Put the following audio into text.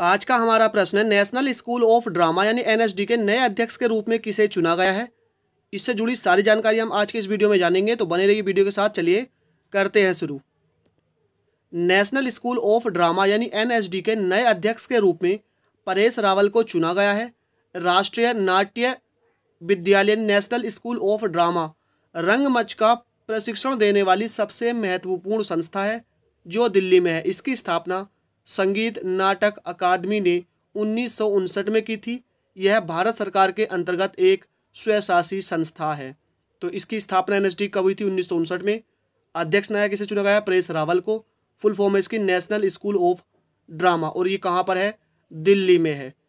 आज का हमारा प्रश्न है नेशनल स्कूल ऑफ ड्रामा यानी एनएसडी के नए अध्यक्ष के रूप में किसे चुना गया है इससे जुड़ी सारी जानकारी हम आज के इस वीडियो में जानेंगे तो बने रहिए वीडियो के साथ चलिए करते हैं शुरू नेशनल स्कूल ऑफ ड्रामा यानी एनएसडी के नए अध्यक्ष के रूप में परेश रावल को चुना गया है राष्ट्रीय नाट्य विद्यालय नेशनल स्कूल ऑफ ड्रामा रंगमंच का प्रशिक्षण देने वाली सबसे महत्वपूर्ण संस्था है जो दिल्ली में है इसकी स्थापना संगीत नाटक अकादमी ने उन्नीस में की थी यह भारत सरकार के अंतर्गत एक स्वशासी संस्था है तो इसकी स्थापना एन कब हुई थी उन्नीस में अध्यक्ष नया किसे चुना गया परेश रावल को फुल फॉर्म है इसकी नेशनल स्कूल ऑफ ड्रामा और ये कहाँ पर है दिल्ली में है